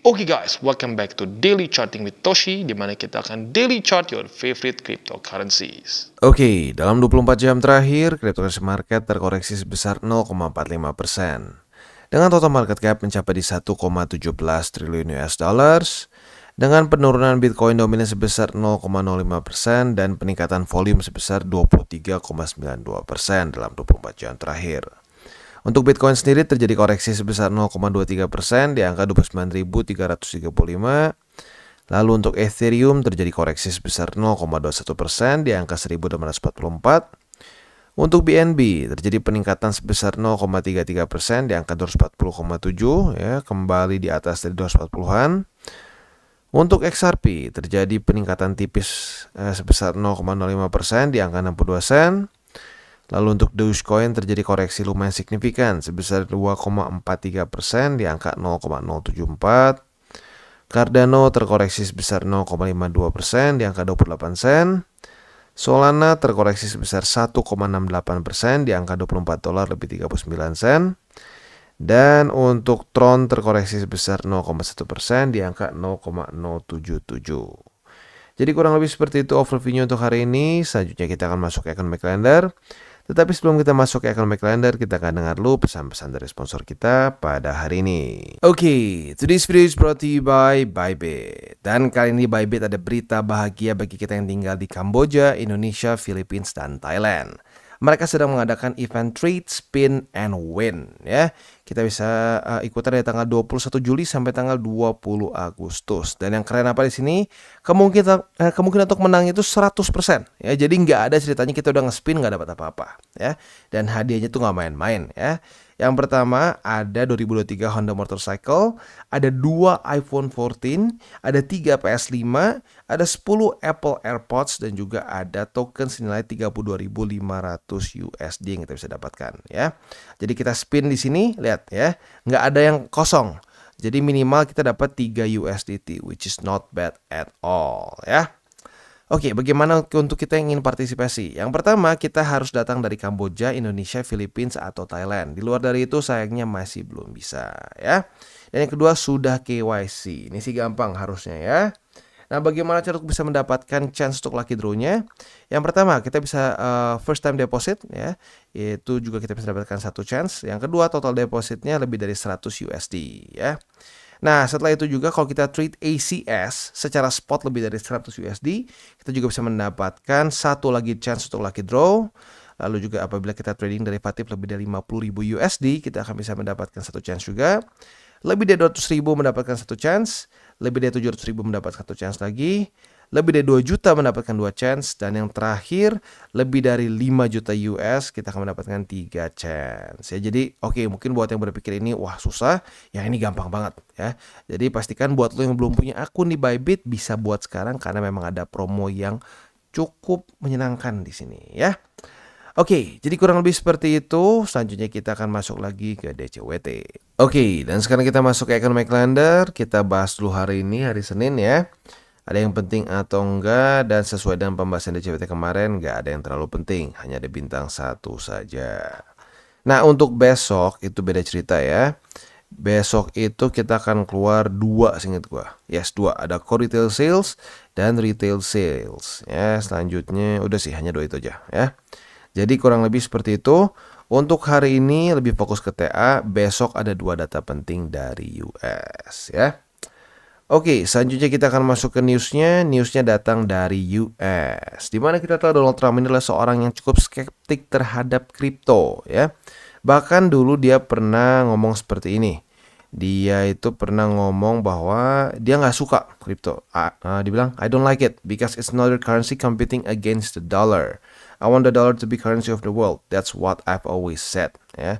Oke okay guys, welcome back to Daily Charting with Toshi di mana kita akan daily chart your favorite cryptocurrencies. Oke, okay, dalam 24 jam terakhir, cryptocurrency market terkoreksi sebesar 0,45%. Dengan total market cap mencapai di 1,17 triliun US dollars, dengan penurunan Bitcoin dominan sebesar 0,05% dan peningkatan volume sebesar 23,92% dalam 24 jam terakhir. Untuk Bitcoin sendiri terjadi koreksi sebesar 0,23% persen di angka 29.335. Lalu untuk Ethereum terjadi koreksi sebesar 0,21% persen di angka 1844. Untuk BNB terjadi peningkatan sebesar 0,33% persen di angka 240,7 ya, kembali di atas dari 240-an. Untuk XRP terjadi peningkatan tipis eh, sebesar 0,05% persen di angka 62 sen. Lalu untuk Dogecoin terjadi koreksi lumayan signifikan sebesar 2,43 persen di angka 0,074. Cardano terkoreksi sebesar 0,52 persen di angka 28 sen. Solana terkoreksi sebesar 1,68 persen di angka 24 dolar lebih 39 sen. Dan untuk Tron terkoreksi sebesar 0,1 persen di angka 0,077. Jadi kurang lebih seperti itu overviewnya untuk hari ini. Selanjutnya kita akan masuk ke economic calendar. Tetapi sebelum kita masuk ke economic calendar, kita akan dengar dulu pesan-pesan dari sponsor kita pada hari ini. Oke, okay, today's video is brought to you by Bybit. Dan kali ini Bybit ada berita bahagia bagi kita yang tinggal di Kamboja, Indonesia, Philippines, dan Thailand mereka sedang mengadakan event Trade Spin and Win ya. Kita bisa uh, ikutan dari tanggal 21 Juli sampai tanggal 20 Agustus. Dan yang keren apa di sini? Kemungkinan eh, kemungkinan untuk menang itu 100% ya. Jadi nggak ada ceritanya kita udah ngespin nggak dapat apa-apa ya. Dan hadiahnya tuh nggak main-main ya. Yang pertama ada 2023 Honda Motorcycle, ada 2 iPhone 14, ada 3 PS5, ada 10 Apple AirPods dan juga ada token senilai 32.500 USD yang kita bisa dapatkan ya. Jadi kita spin di sini, lihat ya, nggak ada yang kosong. Jadi minimal kita dapat 3 USDT which is not bad at all ya. Oke, bagaimana untuk kita yang ingin partisipasi? Yang pertama, kita harus datang dari Kamboja, Indonesia, Filipina, atau Thailand. Di luar dari itu, sayangnya masih belum bisa ya. Dan yang kedua, sudah KYC. Ini sih gampang harusnya ya. Nah, bagaimana cara bisa mendapatkan chance untuk lucky draw-nya? Yang pertama, kita bisa uh, first time deposit ya. Itu juga kita bisa dapatkan satu chance. Yang kedua, total depositnya lebih dari 100 USD ya. Nah, setelah itu juga kalau kita trade ACS secara spot lebih dari 100 USD, kita juga bisa mendapatkan satu lagi chance untuk lucky draw. Lalu juga apabila kita trading derivatif lebih dari 50.000 USD, kita akan bisa mendapatkan satu chance juga. Lebih dari 200.000 mendapatkan satu chance, lebih dari 700.000 mendapatkan satu chance lagi lebih dari 2 juta mendapatkan 2 chance dan yang terakhir lebih dari 5 juta US kita akan mendapatkan 3 chance. Ya, jadi oke okay, mungkin buat yang berpikir ini wah susah, ya ini gampang banget ya. Jadi pastikan buat lo yang belum punya akun di Bybit bisa buat sekarang karena memang ada promo yang cukup menyenangkan di sini ya. Oke, jadi kurang lebih seperti itu. Selanjutnya kita akan masuk lagi ke DCWT. Oke, dan sekarang kita masuk ke Economic Calendar. Kita bahas dulu hari ini, hari Senin ya. Ada yang penting atau enggak dan sesuai dengan pembahasan DCPT kemarin enggak ada yang terlalu penting, hanya ada bintang satu saja. Nah, untuk besok itu beda cerita ya. Besok itu kita akan keluar dua singkat gua. Yes, dua. Ada core retail sales dan retail sales. Ya, selanjutnya udah sih hanya dua itu aja ya. Jadi kurang lebih seperti itu. Untuk hari ini lebih fokus ke TA, besok ada dua data penting dari US ya. Oke, selanjutnya kita akan masuk ke newsnya. Newsnya datang dari US, Dimana kita tahu Donald Trump ini adalah seorang yang cukup skeptik terhadap kripto, ya. Bahkan dulu dia pernah ngomong seperti ini. Dia itu pernah ngomong bahwa dia nggak suka kripto. Ah, ah, dibilang, I don't like it because it's another currency competing against the dollar. I want the dollar to be currency of the world. That's what I've always said, ya.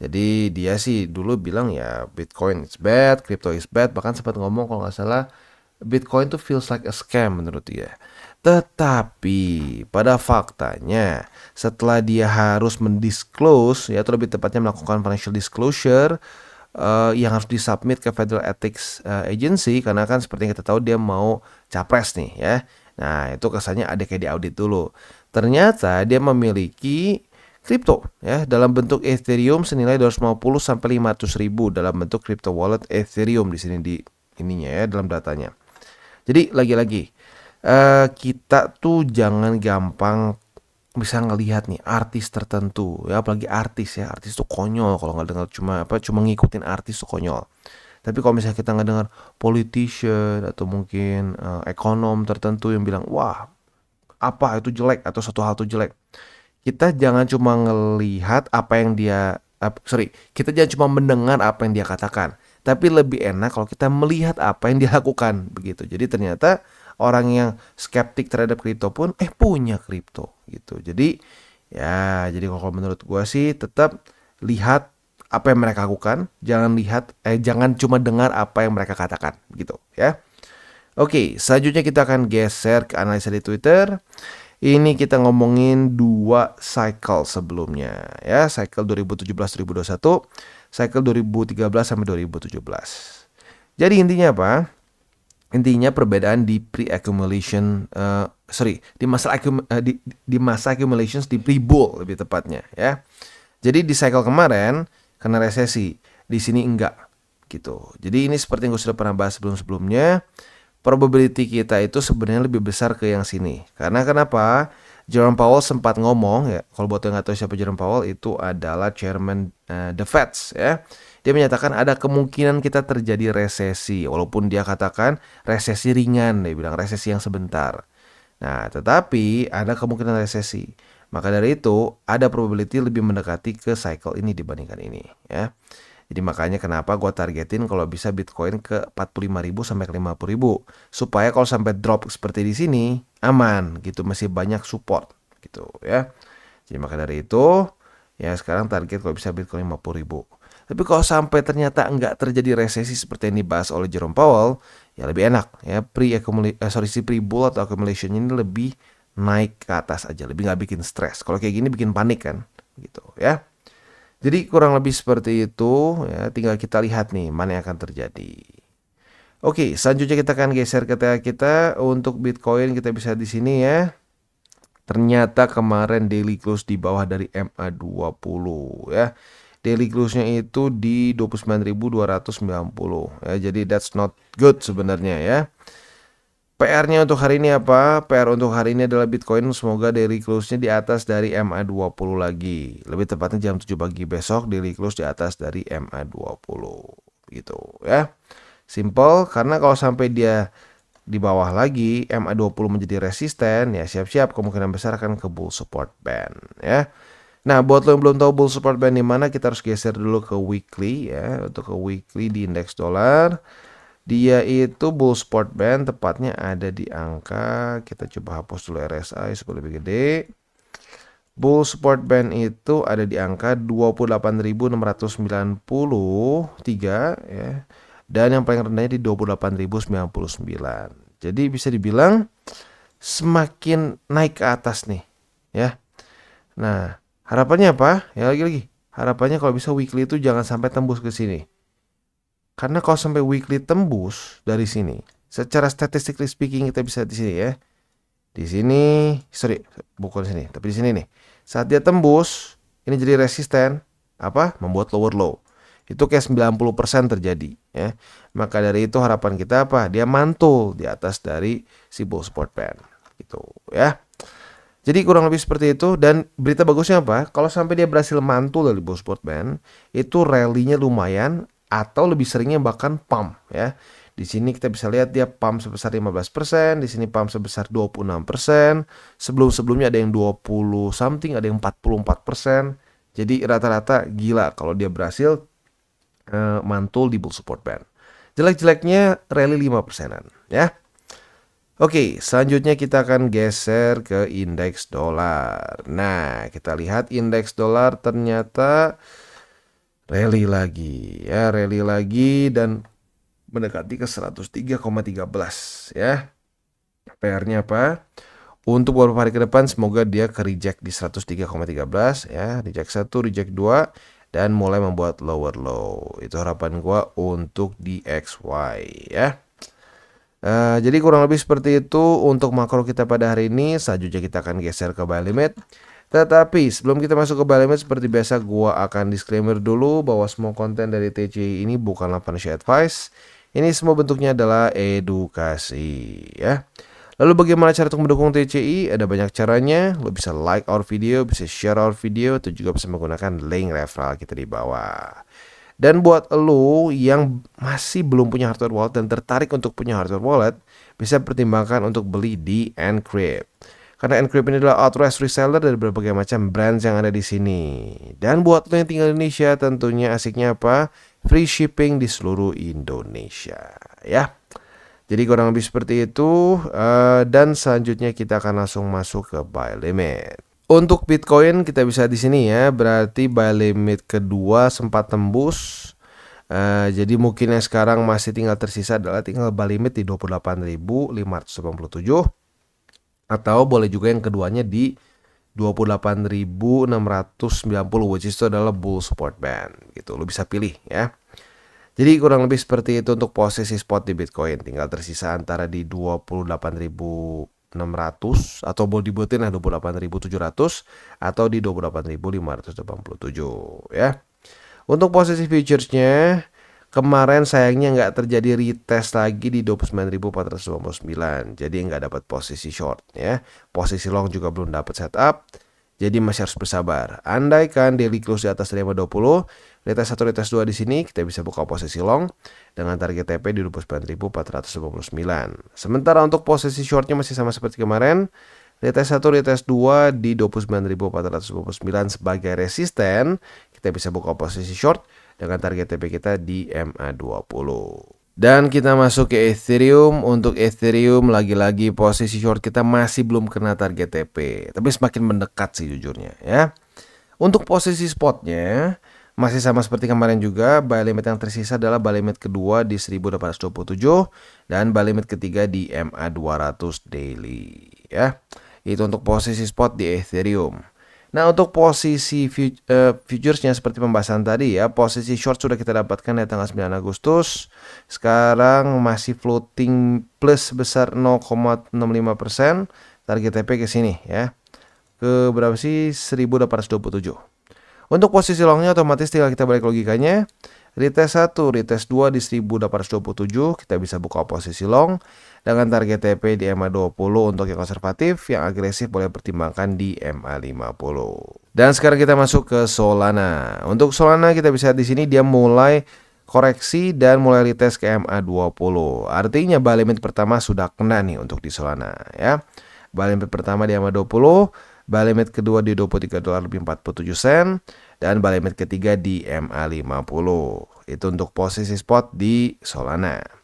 Jadi dia sih dulu bilang ya Bitcoin is bad, crypto is bad, bahkan sempat ngomong kalau nggak salah Bitcoin tuh feels like a scam menurut dia. Tetapi pada faktanya setelah dia harus mendisclose ya atau lebih tepatnya melakukan financial disclosure uh, yang harus disubmit ke Federal Ethics uh, Agency karena kan seperti yang kita tahu dia mau capres nih ya. Nah, itu kesannya ada kayak di audit dulu. Ternyata dia memiliki kripto ya dalam bentuk Ethereum senilai 250 sampai 500 ribu dalam bentuk crypto wallet Ethereum di sini di ininya ya dalam datanya. Jadi lagi-lagi uh, kita tuh jangan gampang bisa ngelihat nih artis tertentu ya apalagi artis ya artis tuh konyol kalau nggak dengar cuma apa cuma ngikutin artis tuh konyol tapi kalau misalnya kita nggak dengar politician atau mungkin uh, ekonom tertentu yang bilang wah apa itu jelek atau satu hal itu jelek kita jangan cuma ngelihat apa yang dia uh, sorry kita jangan cuma mendengar apa yang dia katakan tapi lebih enak kalau kita melihat apa yang dia lakukan begitu jadi ternyata orang yang skeptik terhadap kripto pun eh punya kripto gitu jadi ya jadi kalau menurut gue sih tetap lihat apa yang mereka lakukan jangan lihat eh jangan cuma dengar apa yang mereka katakan gitu ya Oke, selanjutnya kita akan geser ke analisa di Twitter. Ini kita ngomongin dua cycle sebelumnya ya, cycle 2017-2021, cycle 2013 sampai 2017. Jadi intinya apa? Intinya perbedaan di pre-accumulation, uh, sorry, di masa accum uh, eh, di, di masa accumulations di pre-bull lebih tepatnya ya. Jadi di cycle kemarin karena resesi, di sini enggak gitu. Jadi ini seperti yang gue sudah pernah bahas sebelum-sebelumnya probability kita itu sebenarnya lebih besar ke yang sini. Karena kenapa? Jerome Powell sempat ngomong ya, kalau buat yang nggak tahu siapa Jerome Powell itu adalah chairman uh, the Feds ya. Dia menyatakan ada kemungkinan kita terjadi resesi, walaupun dia katakan resesi ringan, dia bilang resesi yang sebentar. Nah, tetapi ada kemungkinan resesi. Maka dari itu ada probability lebih mendekati ke cycle ini dibandingkan ini ya. Jadi makanya kenapa gue targetin kalau bisa Bitcoin ke 45.000 sampai ke 50.000 supaya kalau sampai drop seperti di sini aman gitu masih banyak support gitu ya. Jadi maka dari itu ya sekarang target kalau bisa Bitcoin 50.000. Tapi kalau sampai ternyata enggak terjadi resesi seperti yang dibahas oleh Jerome Powell, ya lebih enak ya pre eh, sorry si pre bull atau accumulation ini lebih naik ke atas aja, lebih nggak bikin stres. Kalau kayak gini bikin panik kan, gitu ya. Jadi kurang lebih seperti itu, ya, tinggal kita lihat nih mana yang akan terjadi. Oke, selanjutnya kita akan geser ke TA kita untuk Bitcoin kita bisa di sini ya. Ternyata kemarin daily close di bawah dari MA20 ya. Daily close-nya itu di 29.290 ya. Jadi that's not good sebenarnya ya. PR-nya untuk hari ini apa? PR untuk hari ini adalah Bitcoin semoga daily close-nya di atas dari MA20 lagi. Lebih tepatnya jam 7 pagi besok daily close di atas dari MA20. Gitu ya. Simple karena kalau sampai dia di bawah lagi MA20 menjadi resisten ya siap-siap kemungkinan besar akan ke bull support band ya. Nah, buat lo yang belum tahu bull support band di mana, kita harus geser dulu ke weekly ya, untuk ke weekly di indeks dolar. Dia itu Bull Sport Band tepatnya ada di angka kita coba hapus dulu RSI supaya lebih gede. Bull Sport Band itu ada di angka 28.693 ya. Dan yang paling rendahnya di 28.099. Jadi bisa dibilang semakin naik ke atas nih ya. Nah, harapannya apa? Ya lagi-lagi, harapannya kalau bisa weekly itu jangan sampai tembus ke sini. Karena kalau sampai weekly tembus dari sini, secara statistically speaking kita bisa di sini ya. Di sini, sorry, bukan di sini, tapi di sini nih. Saat dia tembus, ini jadi resisten, apa? Membuat lower low. Itu kayak 90% terjadi ya. Maka dari itu harapan kita apa? Dia mantul di atas dari si bull support band gitu ya. Jadi kurang lebih seperti itu dan berita bagusnya apa? Kalau sampai dia berhasil mantul dari bull support band, itu rally-nya lumayan atau lebih seringnya bahkan pump ya. Di sini kita bisa lihat dia pump sebesar 15%, di sini pump sebesar 26%, sebelum-sebelumnya ada yang 20 something, ada yang 44%. Jadi rata-rata gila kalau dia berhasil eh, mantul di bull support band. Jelek-jeleknya rally 5 persenan ya. Oke, selanjutnya kita akan geser ke indeks dolar. Nah, kita lihat indeks dolar ternyata rally lagi ya rally lagi dan mendekati ke 103,13 ya PR-nya apa untuk beberapa hari ke depan semoga dia ke reject di 103,13 ya reject 1 reject 2 dan mulai membuat lower low itu harapan gua untuk di XY ya Uh, jadi kurang lebih seperti itu untuk makro kita pada hari ini. Selanjutnya kita akan geser ke buy limit. Tetapi sebelum kita masuk ke Balemed seperti biasa gua akan disclaimer dulu bahwa semua konten dari TCI ini bukanlah financial advice. Ini semua bentuknya adalah edukasi ya. Lalu bagaimana cara untuk mendukung TCI? Ada banyak caranya. Lo bisa like our video, bisa share our video, atau juga bisa menggunakan link referral kita di bawah. Dan buat lo yang masih belum punya hardware wallet dan tertarik untuk punya hardware wallet, bisa pertimbangkan untuk beli di Encrypt. Karena Encrypt ini adalah authorized reseller dari berbagai macam brand yang ada di sini. Dan buat lo yang tinggal di Indonesia tentunya asiknya apa? Free shipping di seluruh Indonesia ya. Jadi kurang lebih seperti itu eh, dan selanjutnya kita akan langsung masuk ke buy limit. Untuk Bitcoin kita bisa di sini ya, berarti buy limit kedua sempat tembus. Uh, jadi mungkin yang sekarang masih tinggal tersisa adalah tinggal buy limit di 28.587 atau boleh juga yang keduanya di 28.690 which is itu adalah bull support band gitu lu bisa pilih ya jadi kurang lebih seperti itu untuk posisi spot di Bitcoin tinggal tersisa antara di 28.600 atau boleh dibuatin lah 28.700 atau di 28.587 ya untuk posisi futuresnya Kemarin sayangnya nggak terjadi retest lagi di 29.429. Jadi nggak dapat posisi short ya. Posisi long juga belum dapat setup. Jadi masih harus bersabar. Andaikan daily close di atas 520, retest 1, retest 2 di sini kita bisa buka posisi long dengan target TP di 29.459. Sementara untuk posisi shortnya masih sama seperti kemarin. Retest 1, retest 2 di 29.429 sebagai resisten, kita bisa buka posisi short dengan target TP kita di MA20. Dan kita masuk ke Ethereum. Untuk Ethereum lagi-lagi posisi short kita masih belum kena target TP. Tapi semakin mendekat sih jujurnya ya. Untuk posisi spotnya masih sama seperti kemarin juga. Buy limit yang tersisa adalah buy limit kedua di 1827 dan buy limit ketiga di MA200 daily ya. Itu untuk posisi spot di Ethereum. Nah untuk posisi eh, futuresnya seperti pembahasan tadi ya posisi short sudah kita dapatkan ya tanggal 9 Agustus sekarang masih floating plus besar 0,65% target TP ke sini ya ke berapa sih 1827 untuk posisi longnya otomatis tinggal kita balik logikanya retest 1 retest 2 di 1827 kita bisa buka posisi long dengan target TP di MA 20 untuk yang konservatif, yang agresif boleh pertimbangkan di MA 50. Dan sekarang kita masuk ke Solana. Untuk Solana kita bisa di sini dia mulai koreksi dan mulai retest ke MA 20. Artinya buy pertama sudah kena nih untuk di Solana ya. Buy pertama di MA 20, buy limit kedua di 23 dolar lebih 47 sen dan buy ketiga di MA 50. Itu untuk posisi spot di Solana.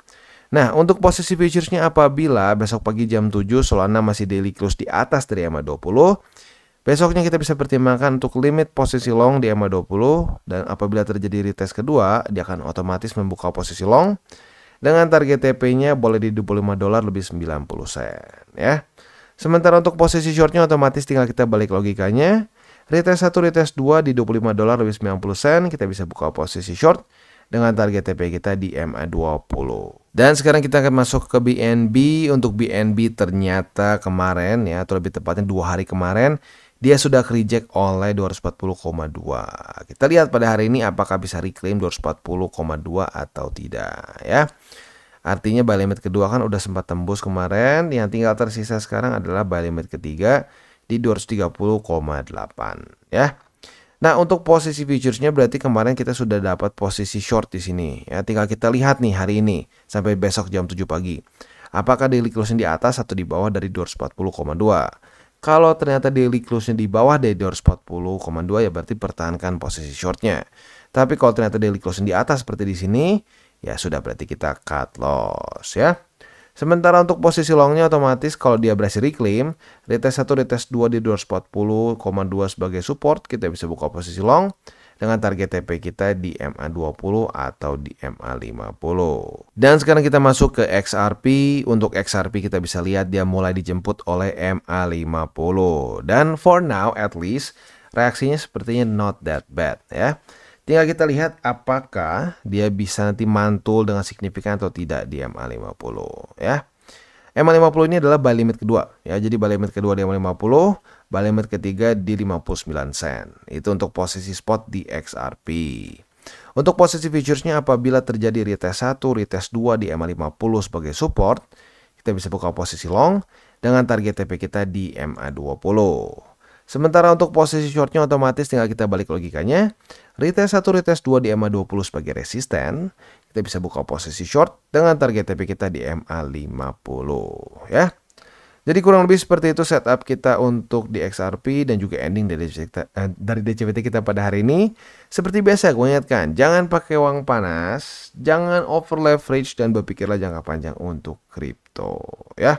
Nah, untuk posisi futuresnya apabila besok pagi jam 7 Solana masih daily close di atas dari EMA 20, besoknya kita bisa pertimbangkan untuk limit posisi long di EMA 20 dan apabila terjadi retest kedua, dia akan otomatis membuka posisi long dengan target TP-nya boleh di 25 dolar lebih 90 sen ya. Sementara untuk posisi shortnya otomatis tinggal kita balik logikanya. Retest 1, retest 2 di 25 dolar lebih 90 sen kita bisa buka posisi short dengan target TP kita di MA20. Dan sekarang kita akan masuk ke BNB. Untuk BNB ternyata kemarin ya atau lebih tepatnya dua hari kemarin dia sudah reject oleh 240,2. Kita lihat pada hari ini apakah bisa reclaim 240,2 atau tidak ya. Artinya buy limit kedua kan udah sempat tembus kemarin, yang tinggal tersisa sekarang adalah buy limit ketiga di 230,8 ya. Nah, untuk posisi futuresnya berarti kemarin kita sudah dapat posisi short di sini. Ya, tinggal kita lihat nih hari ini sampai besok jam 7 pagi. Apakah daily closing di atas atau di bawah dari 240,2? Kalau ternyata daily closing di bawah dari 240,2 ya berarti pertahankan posisi shortnya. Tapi kalau ternyata daily closing di atas seperti di sini, ya sudah berarti kita cut loss ya. Sementara untuk posisi longnya otomatis kalau dia berhasil reclaim, retest 1, retest 2 di 240,2 sebagai support, kita bisa buka posisi long dengan target TP kita di MA20 atau di MA50. Dan sekarang kita masuk ke XRP. Untuk XRP kita bisa lihat dia mulai dijemput oleh MA50. Dan for now at least, reaksinya sepertinya not that bad ya. Tinggal kita lihat apakah dia bisa nanti mantul dengan signifikan atau tidak di MA50 ya. MA50 ini adalah buy limit kedua ya. Jadi buy limit kedua di MA50, buy limit ketiga di 59 sen. Itu untuk posisi spot di XRP. Untuk posisi futuresnya apabila terjadi retest 1, retest 2 di MA50 sebagai support, kita bisa buka posisi long dengan target TP kita di MA20. Sementara untuk posisi shortnya otomatis tinggal kita balik logikanya retest 1, retest 2 di EMA 20 sebagai resisten, kita bisa buka posisi short dengan target TP kita di EMA 50 ya. Jadi kurang lebih seperti itu setup kita untuk di XRP dan juga ending dari kita, eh, dari DCVT kita pada hari ini. Seperti biasa gue ingatkan, jangan pakai uang panas, jangan over leverage dan berpikirlah jangka panjang untuk crypto, ya.